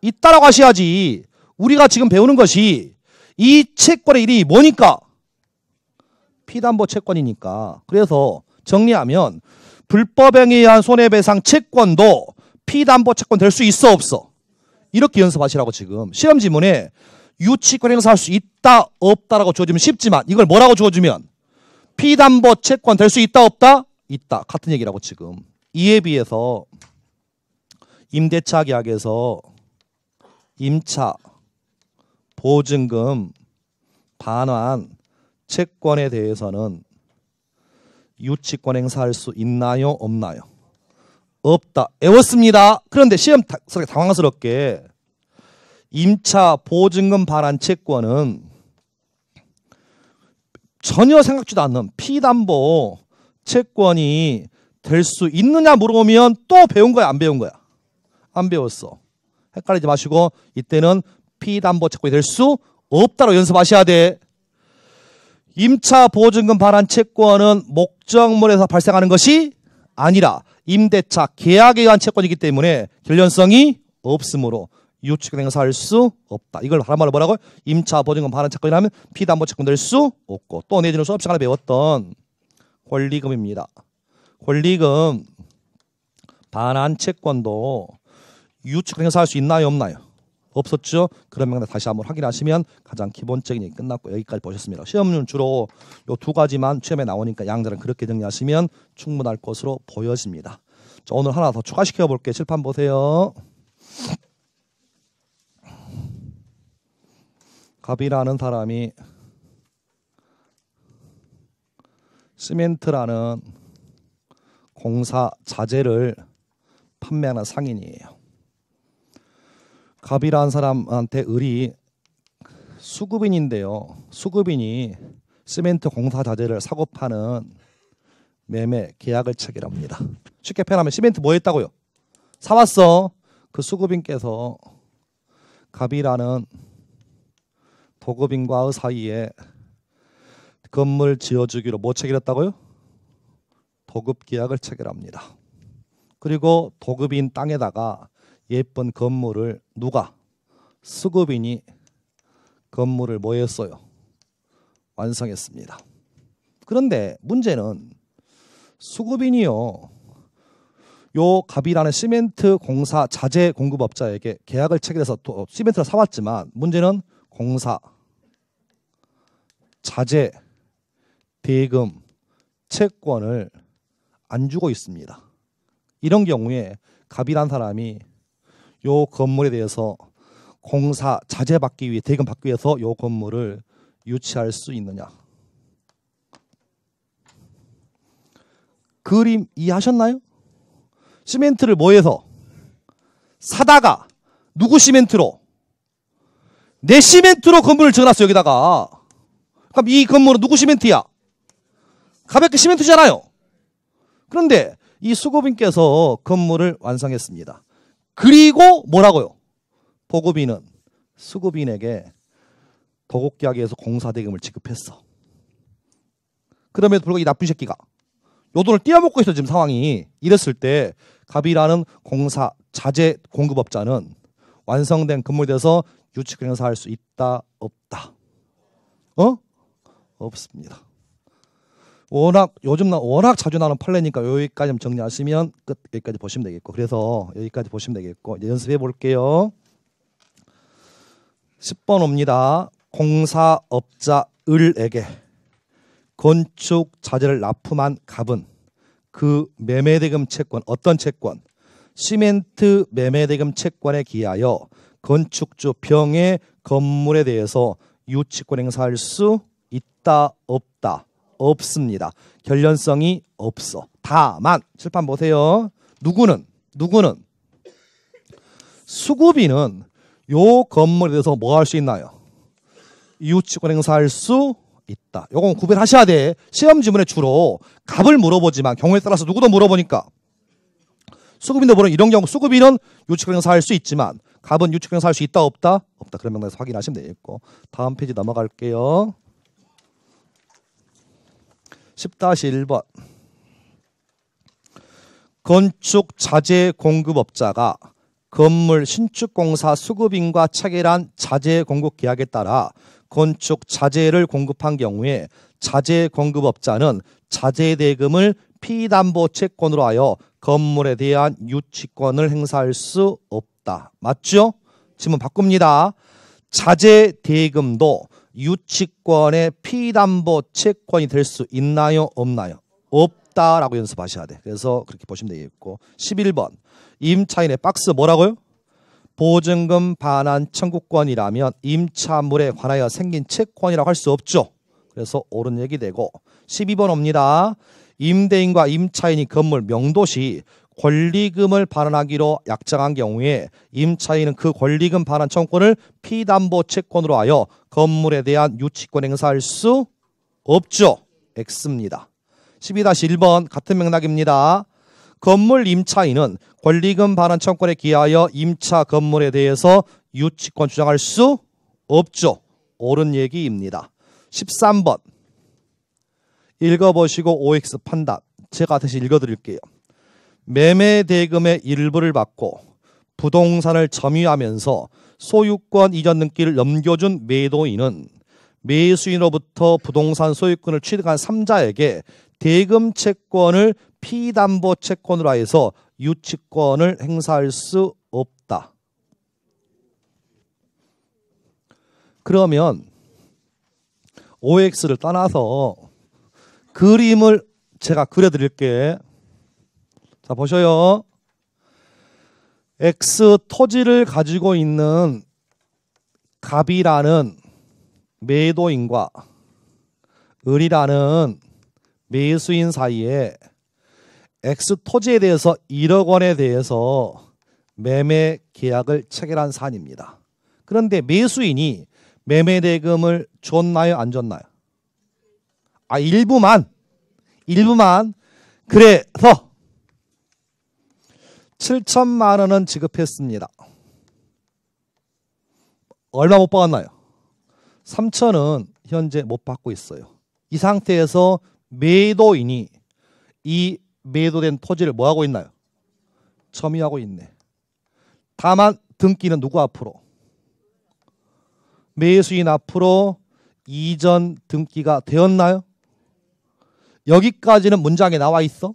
있다라고 하셔야지. 우리가 지금 배우는 것이 이 채권의 일이 뭐니까? 피담보 채권이니까. 그래서 정리하면 불법행위에 의한 손해배상 채권도 피담보 채권 될 수 있어 없어? 이렇게 연습하시라고 지금 시험 지문에 유치권 행사할 수 있다 없다라고 주어지면 쉽지만 이걸 뭐라고 주어지면 피담보 채권 될 수 있다 없다 있다 같은 얘기라고 지금 이에 비해서 임대차 계약에서 임차 보증금 반환 채권에 대해서는 유치권 행사할 수 있나요 없나요? 없다. 애웠습니다. 그런데 시험 닥스 당황스럽게 임차 보증금 반환 채권은 전혀 생각지도 않는 피담보 채권이 될 수 있느냐 물어보면 또 배운 거야 안 배운 거야 안 배웠어 헷갈리지 마시고 이때는 피담보 채권이 될 수 없다로 연습하셔야 돼 임차 보증금 반환 채권은 목적물에서 발생하는 것이 아니라 임대차 계약에 의한 채권이기 때문에 결연성이 없으므로 유축된 행사할수 없다. 이걸 바른 말로 뭐라고? 임차 보증금 반환 채권이라면 피담보 채권 될 수 없고 또 내지는 수업 시간에 배웠던 권리금입니다. 권리금 반환 채권도 유축된 행사할수 있나요 없나요? 없었죠. 그러면 다시 한번 확인하시면 가장 기본적인 얘기 끝났고 여기까지 보셨습니다. 시험률 주로 이 두 가지만 시험에 나오니까 양자는 그렇게 정리하시면 충분할 것으로 보여집니다. 자, 오늘 하나 더 추가시켜 볼게요. 실판 보세요. 갑이라는 사람이 시멘트라는 공사 자재를 판매하는 상인이에요. 갑이라는 사람한테 을이 수급인인데요. 수급인이 시멘트 공사 자재를 사고 파는 매매 계약을 체결합니다. 쉽게 표현하면 시멘트 뭐 했다고요? 사왔어. 그 수급인께서 갑이라는 도급인과의 사이에 건물 지어주기로 뭐 체결했다고요? 도급 계약을 체결합니다. 그리고 도급인 땅에다가 예쁜 건물을 누가 수급인이 건물을 모였어요. 완성했습니다. 그런데 문제는 수급인이요. 요 갑이라는 시멘트 공사 자재 공급업자에게 계약을 체결해서 또 시멘트를 사왔지만 문제는 공사, 자재, 대금, 채권을 안 주고 있습니다. 이런 경우에 갑이라는 사람이 요 건물에 대해서 공사 자재받기 위해 대금 받기 위해서 요 건물을 유치할 수 있느냐? 그림 이해하셨나요? 시멘트를 뭐해서 사다가 누구 시멘트로 내 시멘트로 건물을 지어놨어 여기다가 그럼 이 건물은 누구 시멘트야? 가볍게 시멘트잖아요. 그런데 이 수고빈께서 건물을 완성했습니다. 그리고 뭐라고요? 보급인은 수급인에게 도곡계약에서 공사대금을 지급했어. 그럼에도 불구하고 이 나쁜 새끼가 요 돈을 떼어먹고 있어 지금 상황이 이랬을 때 갑이라는 공사 자재 공급업자는 완성된 건물에서 대해 유치권행사할 수 있다 없다 어 없습니다 워낙 요즘 나 워낙 자주 나오는 판례니까 여기까지 정리하시면 끝 여기까지 보시면 되겠고 그래서 여기까지 보시면 되겠고 이제 연습해 볼게요. 10번 옵니다. 공사업자 을에게 건축 자재를 납품한 갑은 그 매매대금 채권 어떤 채권 시멘트 매매대금 채권에 기하여 건축주 병의 건물에 대해서 유치권 행사할 수 있다 없다 없습니다. 결연성이 없어. 다만 출판 보세요. 누구는 누구는 수급인은요 건물에 대해서 뭐 할 수 있나요? 유치권 행사할 수 있다. 요건 구별하셔야 돼. 시험 지문에 주로 값을 물어보지만 경우에 따라서 누구도 물어보니까 수급인데 보는 이런 경우 수급인은 유치권 행사할 수 있지만 값은 유치권 행사할 수 있다 없다 없다 그런 명단에서 확인하시면 되겠고 다음 페이지 넘어갈게요. 10-1번. 건축 자재 공급업자가 건물 신축공사 수급인과 체결한 자재 공급 계약에 따라 건축 자재를 공급한 경우에 자재 공급업자는 자재 대금을 피담보 채권으로 하여 건물에 대한 유치권을 행사할 수 없다. 맞죠? 질문 바꿉니다. 자재 대금도 유치권의 피담보 채권이 될 수 있나요 없나요 없다라고 연습하셔야 돼 그래서 그렇게 보시면 되겠고 11번 임차인의 박스 뭐라고요 보증금 반환 청구권이라면 임차물에 관하여 생긴 채권이라고 할 수 없죠 그래서 옳은 얘기 되고 12번 옵니다 임대인과 임차인이 건물 명도시 권리금을 반환하기로 약정한 경우에 임차인은 그 권리금 반환 청구권을 피담보 채권으로 하여 건물에 대한 유치권 행사할 수 없죠. X입니다. 12-1번 같은 맥락입니다. 건물 임차인은 권리금 반환 청구에 권 기하여 임차 건물에 대해서 유치권 주장할 수 없죠. 옳은 얘기입니다. 13번 읽어보시고 OX 판단 제가 다시 읽어드릴게요. 매매 대금의 일부를 받고 부동산을 점유하면서 소유권 이전 등기를 넘겨준 매도인은 매수인으로부터 부동산 소유권을 취득한 3자에게 대금 채권을 피담보 채권으로 해서 유치권을 행사할 수 없다. 그러면 OX를 떠나서 그림을 제가 그려드릴게 자, 보셔요. X 토지를 가지고 있는 갑이라는 매도인과 을이라는 매수인 사이에 X 토지에 대해서 1억 원에 대해서 매매 계약을 체결한 사안입니다. 그런데 매수인이 매매 대금을 줬나요? 안 줬나요? 아, 일부만. 일부만. 그래서 7천만 원은 지급했습니다. 얼마 못 받았나요? 3천은 현재 못 받고 있어요. 이 상태에서 매도인이 이 매도된 토지를 뭐 하고 있나요? 점유하고 있네. 다만 등기는 누구 앞으로? 매수인 앞으로 이전 등기가 되었나요? 여기까지는 문장에 나와 있어?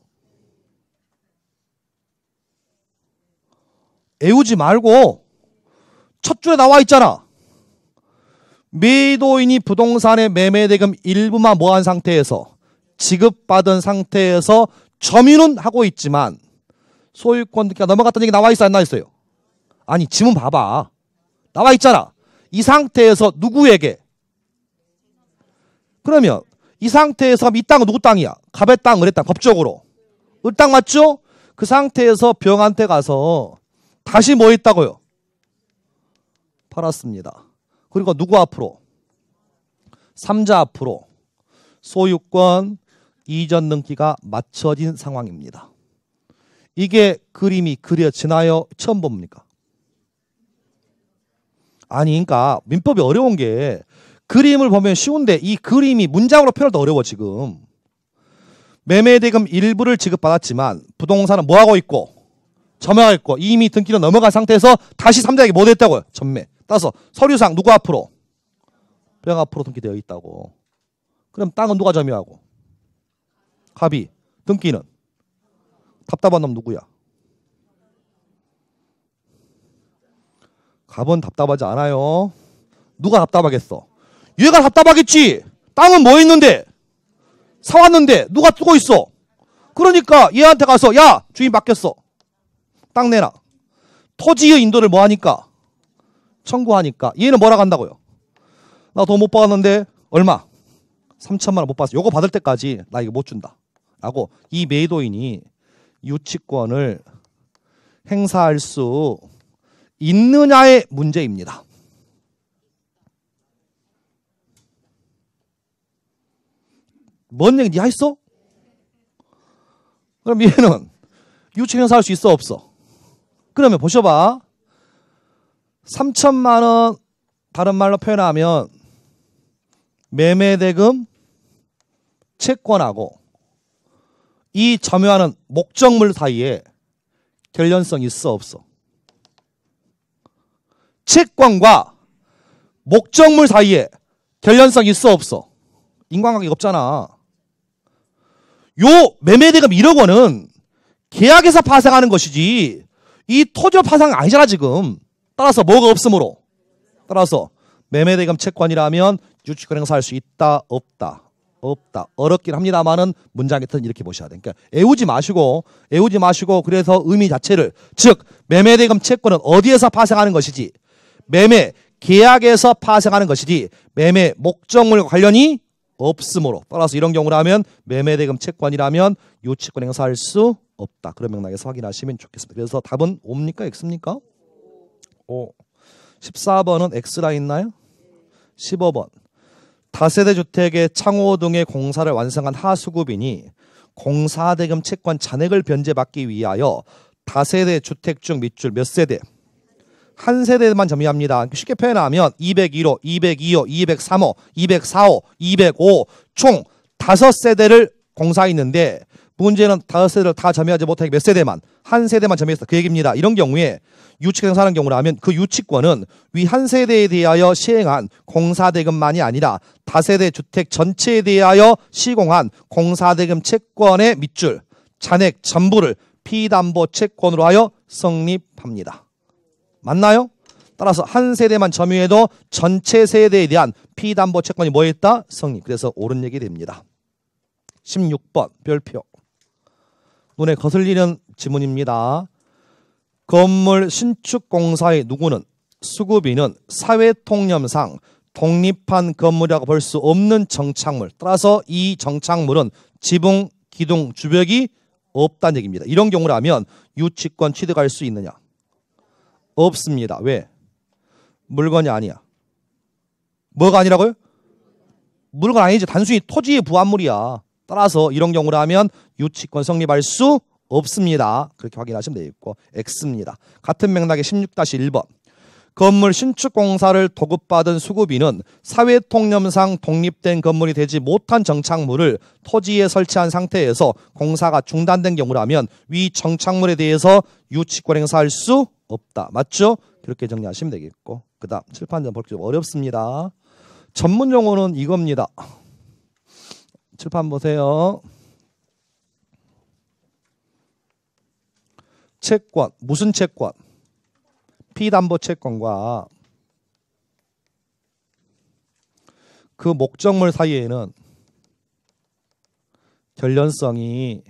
애우지 말고 첫 줄에 나와 있잖아. 매도인이 부동산의 매매 대금 일부만 모한 상태에서 지급받은 상태에서 점유는 하고 있지만 소유권 등기가 넘어갔다는 얘기 나와 있어 안나 있어요? 아니 지문 봐봐 나와 있잖아 이 상태에서 누구에게 그러면 이 상태에서 이 땅은 누구 땅이야? 갑의 땅, 을의 땅 법적으로 을 땅 맞죠? 그 상태에서 병한테 가서 다시 뭐 했다고요? 팔았습니다. 그러니까 누구 앞으로? 삼자 앞으로 소유권 이전 등기가 맞춰진 상황입니다. 이게 그림이 그려지나요? 처음 봅니까? 아니, 그러니까 민법이 어려운 게 그림을 보면 쉬운데 이 그림이 문장으로 표현도 어려워 지금. 매매대금 일부를 지급받았지만 부동산은 뭐하고 있고? 점화했고 이미 등기로 넘어간 상태에서 다시 3대에게 뭐 됐다고요? 전매. 따서 서류상 누구 앞으로? 뼈가 앞으로 등기되어 있다고. 그럼 땅은 누가 점유하고? 갑이. 등기는? 답답한 놈 누구야? 갑은 답답하지 않아요. 누가 답답하겠어? 얘가 답답하겠지. 땅은 뭐 있는데? 사왔는데 누가 뜨고 있어? 그러니까 얘한테 가서 야 주인 바뀌었어. 땅 내놔. 토지의 인도를 뭐 하니까? 청구하니까. 얘는 뭐라 간다고요? 나 돈 못 받았는데 얼마? 3천만 원 못 받았어. 요거 받을 때까지 나 이거 못 준다. 라고 이 매도인이 유치권을 행사할 수 있느냐의 문제입니다. 뭔 얘기 니가 했어? 그럼 얘는 유치 행사할 수 있어 없어? 그러면 보셔봐. 3천만 원 다른 말로 표현하면 매매 대금 채권하고 이 점유하는 목적물 사이에 결연성 있어 없어? 채권과 목적물 사이에 결연성 있어 없어? 인과관계 가 없잖아. 요 매매대금 1억 원은 계약에서 파생하는 것이지 이 토저 지 파상 아니잖아 지금. 따라서 뭐가 없으므로 따라서 매매대금 채권이라면 유치권행사 할수 있다 없다 없다 어렵긴 합니다만은 문장 같은 이렇게 보셔야 돼. 그러니까 애우지 마시고 애우지 마시고 그래서 의미 자체를 즉 매매대금 채권은 어디에서 파생하는 것이지 매매 계약에서 파생하는 것이지 매매 목적물과 관련이 없으므로 따라서 이런 경우라면 매매대금 채권이라면 유치권 행사할 수 없다. 그런 맥락에서 확인하시면 좋겠습니다. 그래서 답은 옵니까 X입니까? 오. 14번은 X라 있나요? 15번. 다세대 주택의 창호동의 공사를 완성한 하수구빈이 공사대금 채권 잔액을 변제받기 위하여 다세대 주택 중 밑줄 몇 세대? 한 세대만 점유합니다. 쉽게 표현하면 201호, 202호, 203호, 204호, 205총 5 세대를 공사 했는데 문제는 다섯 세대를 다 점유하지 못하게 몇 세대만 한 세대만 점유했다 그 얘기입니다. 이런 경우에 유치권 사는 경우라면 그 유치권은 위 한 세대에 대하여 시행한 공사대금만이 아니라 다세대 주택 전체에 대하여 시공한 공사대금 채권의 밑줄 잔액 전부를 피담보 채권으로 하여 성립합니다. 맞나요? 따라서 한 세대만 점유해도 전체 세대에 대한 피담보 채권이 뭐였다? 성립. 그래서 옳은 얘기 됩니다. 16번 별표. 눈에 거슬리는 지문입니다. 건물 신축 공사의 누구는 수급인은 사회 통념상 독립한 건물이라고 볼 수 없는 정착물. 따라서 이 정착물은 지붕, 기둥, 주벽이 없다는 얘기입니다. 이런 경우라면 유치권 취득할 수 있느냐? 없습니다. 왜? 물건이 아니야. 뭐가 아니라고요? 물건 아니지. 단순히 토지의 부합물이야. 따라서 이런 경우라면 유치권 성립할 수 없습니다. 그렇게 확인하시면 되겠고 X입니다. 같은 맥락의 16-1번 건물 신축 공사를 도급받은 수급인은 사회 통념상 독립된 건물이 되지 못한 정착물을 토지에 설치한 상태에서 공사가 중단된 경우라면 위 정착물에 대해서 유치권 행사할 수 없다. 맞죠? 그렇게 정리하시면 되겠고 그다음 칠판전 볼게 요 어렵습니다. 전문 용어는 이겁니다. 출판 보세요. 채권 무슨 채권? 피담보 채권과 그 목적물 사이에는 결련성이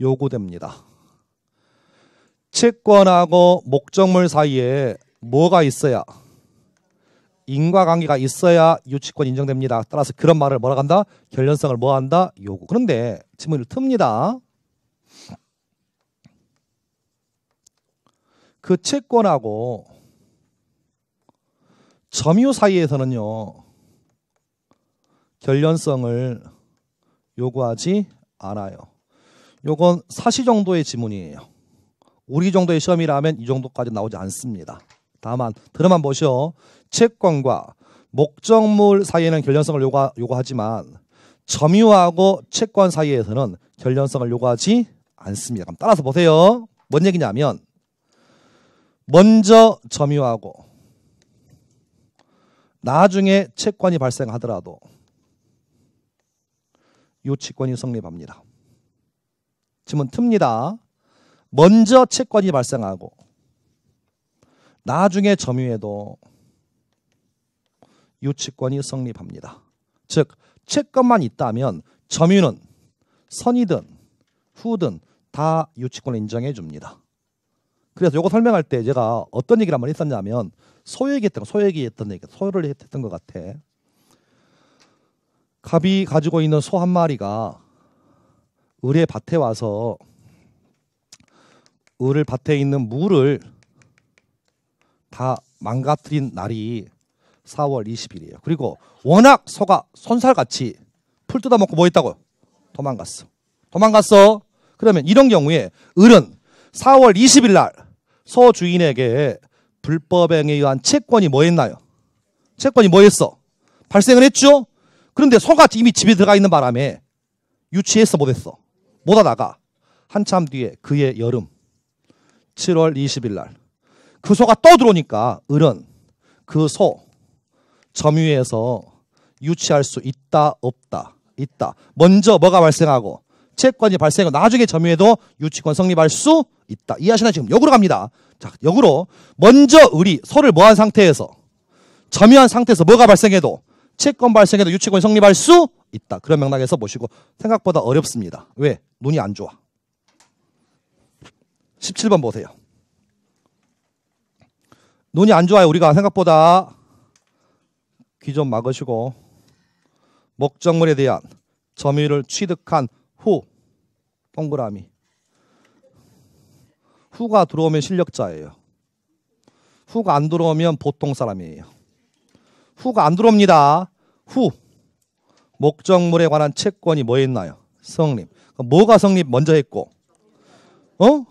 요구됩니다. 채권하고 목적물 사이에 뭐가 있어야 인과관계가 있어야 유치권 인정됩니다. 따라서 그런 말을 뭐라 간다? 결연성을 뭐 한다? 요구. 그런데 질문을 틉니다. 그 채권하고 점유 사이에서는요. 결연성을 요구하지 않아요. 요건 사시 정도의 지문이에요. 우리 정도의 시험이라면 이 정도까지 나오지 않습니다. 다만 들어만 보시오. 채권과 목적물 사이에는 결연성을 요구하, 요구하지만 점유하고 채권 사이에서는 결연성을 요구하지 않습니다. 그럼 따라서 보세요. 뭔 얘기냐면 먼저 점유하고 나중에 채권이 발생하더라도 이 채권이 성립합니다. 지문 틉니다. 먼저 채권이 발생하고 나중에 점유해도 유치권이 성립합니다. 즉, 채권만 있다면 점유는 선이든 후든 다 유치권을 인정해 줍니다. 그래서 요거 설명할 때 제가 어떤 얘기를 한번 했었냐면 소유액이 했던 소유액이 했던 얘기 소유를 했던 것 같아. 갑이 가지고 있는 소 한 마리가 을의 밭에 와서 을을 밭에 있는 물을 다 망가뜨린 날이 4월 20일이에요. 그리고 워낙 소가 손살같이 풀 뜯어먹고 뭐 했다고요? 도망갔어. 도망갔어. 그러면 이런 경우에 을은 4월 20일 날 소주인에게 불법행에 위 의한 채권이 뭐 했나요? 채권이 뭐 했어? 발생을 했죠? 그런데 소가 이미 집에 들어가 있는 바람에 유치해서 못했어. 못 하다가 한참 뒤에 그의 여름 7월 20일 날 그 소가 떠 들어오니까 을은 그소 점유해서 유치할 수 있다 없다 있다. 먼저 뭐가 발생하고 채권이 발생하고 나중에 점유해도 유치권 성립할 수 있다. 이해하시나 지금 역으로 갑니다. 자 역으로 먼저 우리 소를 뭐한 상태에서 점유한 상태에서 뭐가 발생해도 채권 발생해도 유치권 성립할 수 있다. 그런 맥락에서 보시고 생각보다 어렵습니다. 왜? 눈이 안 좋아. 17번 보세요. 눈이 안 좋아요. 우리가 생각보다 귀좀 막으시고 목적물에 대한 점유율을 취득한 후 동그라미 후가 들어오면 실력자예요. 후가 안 들어오면 보통 사람이에요. 후가 안 들어옵니다. 후 목적물에 관한 채권이 뭐있나요 성립. 뭐가 성립 먼저 했고, 어?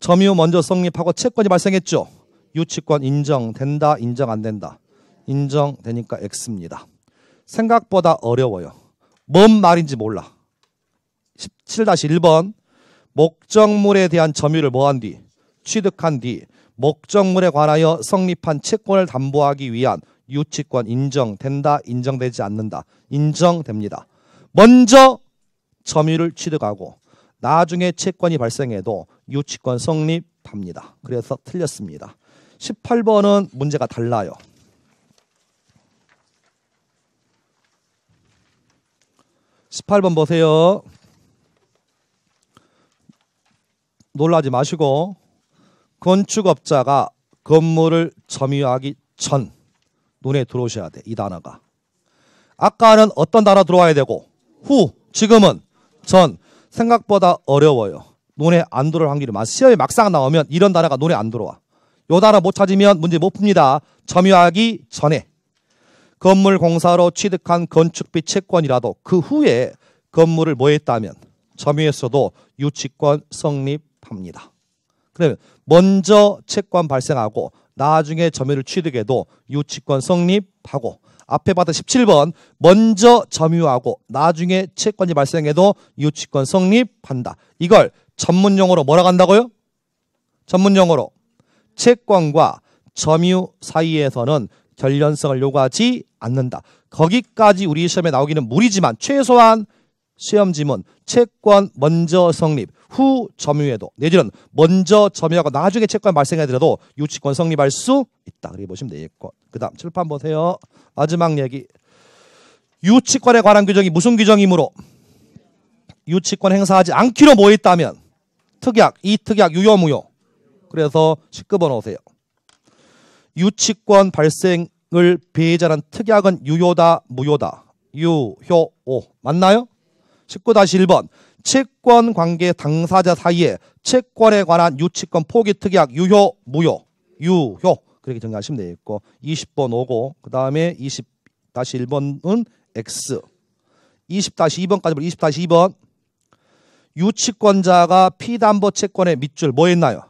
점유 먼저 성립하고 채권이 발생했죠. 유치권 인정된다, 인정 안 된다. 인정되니까 X입니다. 생각보다 어려워요. 뭔 말인지 몰라. 17-1번 목적물에 대한 점유를 뭐한 뒤 취득한 뒤 목적물에 관하여 성립한 채권을 담보하기 위한 유치권 인정된다 인정되지 않는다 인정됩니다. 먼저 점유를 취득하고 나중에 채권이 발생해도 유치권 성립합니다. 그래서 틀렸습니다. 18번은 문제가 달라요. 18번 보세요. 놀라지 마시고 건축업자가 건물을 점유하기 전 눈에 들어오셔야 돼. 이 단어가. 아까는 어떤 단어 들어와야 되고 후 지금은 전 생각보다 어려워요. 눈에 안 들어올 확률이 많아. 시험에 막상 나오면 이런 단어가 눈에 안 들어와. 요 단어 못 찾으면 문제 못 풉니다. 점유하기 전에. 건물 공사로 취득한 건축비 채권이라도 그 후에 건물을 뭐했다면 점유에서도 유치권 성립합니다. 그러면 먼저 채권 발생하고 나중에 점유를 취득해도 유치권 성립하고 앞에 봤던 17번 먼저 점유하고 나중에 채권이 발생해도 유치권 성립한다. 이걸 전문 용어로 뭐라고 한다고요? 전문 용어로 채권과 점유 사이에서는 결련성을 요구하지 않는다. 거기까지 우리 시험에 나오기는 무리지만 최소한 시험 지문, 채권 먼저 성립, 후 점유해도 내지는 먼저 점유하고 나중에 채권 발생해더라도 유치권 성립할 수 있다. 그렇게 보시면 되겠고 그 다음 칠판 보세요. 마지막 얘기. 유치권에 관한 규정이 무슨 규정이므로 유치권 행사하지 않기로 모였다면 특약, 이 특약 유효무효. 그래서 19번 오세요. 유치권 발생 을 배제란 특약은 유효다 무효다 유효오 맞나요? 19-1번 채권 관계 당사자 사이에 채권에 관한 유치권 포기 특약 유효 무효 유효 그렇게 정리하시면 되겠고 20번 오고 그 다음에 20-1번은 X 20-2번까지 20-2번 유치권자가 피담보 채권에 밑줄 뭐 했나요?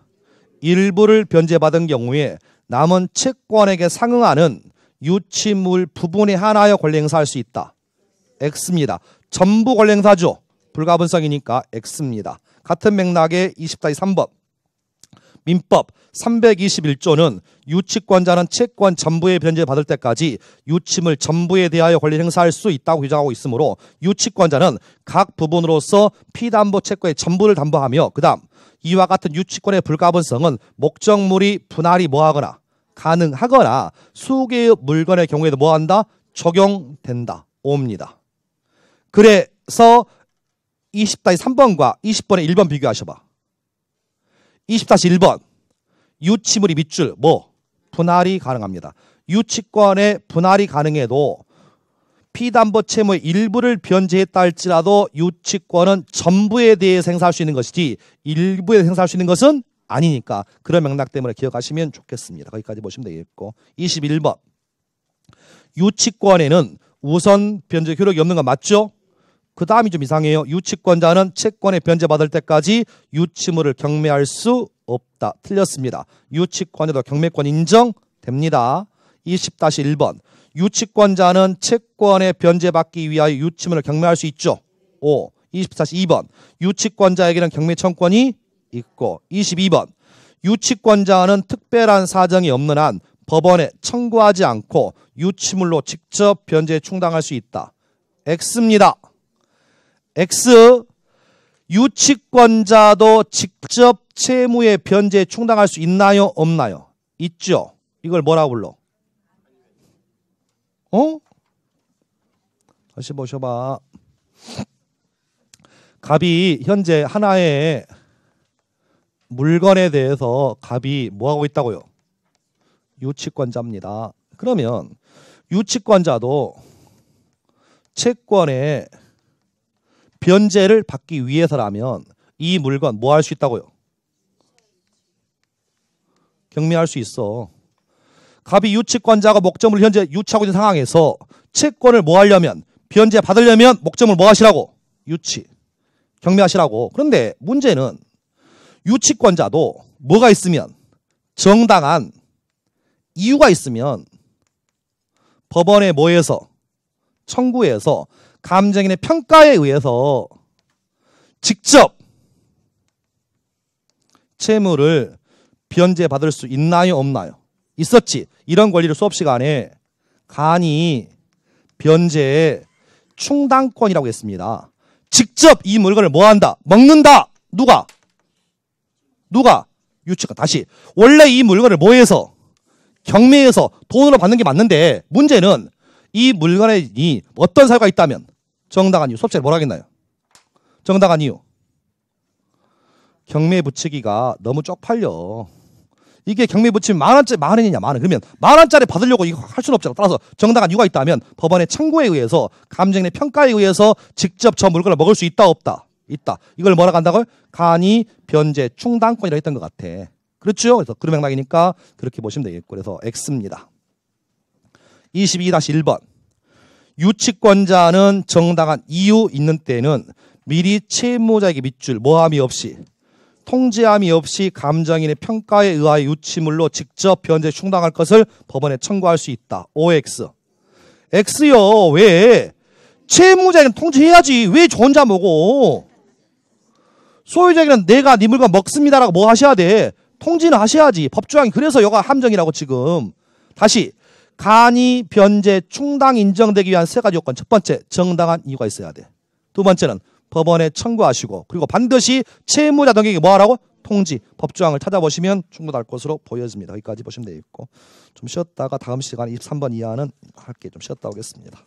일부를 변제받은 경우에 남은 채권에게 상응하는 유치물 부분에 하나여 권리 행사할 수 있다. X입니다. 전부 권리 행사죠. 불가분성이니까 X입니다. 같은 맥락의 2 4 3번 민법 321조는 유치권자는 채권 전부의 변제를 받을 때까지 유치물 전부에 대하여 권리 행사할 수 있다고 규정하고 있으므로 유치권자는 각 부분으로서 피담보 채권의 전부를 담보하며 그다음 이와 같은 유치권의 불가분성은 목적물이 분할이 뭐하거나 가능하거나 수개의 물건의 경우에도 뭐한다? 적용된다. 옵니다. 그래서 20-3번과 20번의 1번 비교하셔봐. 20-1번 유치물이 밑줄 뭐? 분할이 가능합니다. 유치권의 분할이 가능해도 피담보 채무의 일부를 변제했다 할지라도 유치권은 전부에 대해 행사할 수 있는 것이지 일부에 대해 행사할 수 있는 것은 아니니까 그런 맥락 때문에 기억하시면 좋겠습니다. 거기까지 보시면 되겠고 21번 유치권에는 우선 변제 효력이 없는 건 맞죠? 그 다음이 좀 이상해요. 유치권자는 채권에 변제받을 때까지 유치물을 경매할 수 없다. 틀렸습니다. 유치권에도 경매권 인정됩니다. 20-1번 유치권자는 채권에 변제받기 위하여 유치물을 경매할 수 있죠. 5. 24-2번 유치권자에게는 경매 청권이 있고 22번 유치권자는 특별한 사정이 없는 한 법원에 청구하지 않고 유치물로 직접 변제 충당할 수 있다. X입니다. X 유치권자도 직접 채무의 변제 충당할 수 있나요? 없나요? 있죠. 이걸 뭐라고 불러? 어? 다시 보셔봐. 갑이 현재 하나의 물건에 대해서 갑이 뭐하고 있다고요? 유치권자입니다. 그러면 유치권자도 채권의 변제를 받기 위해서라면 이 물건 뭐 할 수 있다고요? 경매할 수 있어. 갑이 유치권자가 목점을 현재 유치하고 있는 상황에서 채권을 뭐 하려면 변제 받으려면 목점을 뭐 하시라고? 유치. 경매하시라고. 그런데 문제는 유치권자도 뭐가 있으면 정당한 이유가 있으면 법원에 모여서 청구해서 감정인의 평가에 의해서 직접 채무를 변제받을 수 있나요 없나요 있었지 이런 권리를 수업 시간에 간이 변제의 충당권이라고 했습니다 직접 이 물건을 뭐한다 먹는다 누가 누가? 유치가 다시 원래 이 물건을 뭐해서 경매에서 돈으로 받는 게 맞는데 문제는 이 물건에 이 어떤 사유가 있다면 정당한 이유 수업자를 뭐라 하겠나요? 정당한 이유 경매 부치기가 너무 쪽팔려 이게 경매 부치면만 원짜리 만 원이냐 만 원. 그러면 만 원짜리 받으려고 이거 할 수는 없잖아. 따라서 정당한 이유가 있다면 법원의 청구에 의해서 감정의 평가에 의해서 직접 저 물건을 먹을 수 있다 없다. 있다. 이걸 뭐라고 한다고요? 간이 변제 충당권이라고 했던 것 같아. 그렇죠? 그래서 그런 맥락이니까 그렇게 보시면 되겠고 그래서 X입니다. 22-1번 유치권자는 정당한 이유 있는 때는 미리 채무자에게 밑줄 모함이 없이 통제함이 없이 감정인의 평가에 의하여 유치물로 직접 변제 충당할 것을 법원에 청구할 수 있다. OX. X요. 왜? 채무자는 통제해야지. 왜저 혼자 먹어? 소유자에게는 내가 네 물건 먹습니다라고 뭐 하셔야 돼. 통지는 하셔야지. 법조항이 그래서 여가 함정이라고 지금. 다시 간이 변제 충당 인정되기 위한 세 가지 요건. 첫 번째 정당한 이유가 있어야 돼. 두 번째는 법원에 청구하시고 그리고 반드시 채무자 등에게 뭐하라고 통지 법조항을 찾아보시면 충분할 것으로 보여집니다. 여기까지 보시면 되겠고 좀 쉬었다가 다음 시간 23번 이하는 할게 좀 쉬었다 오겠습니다.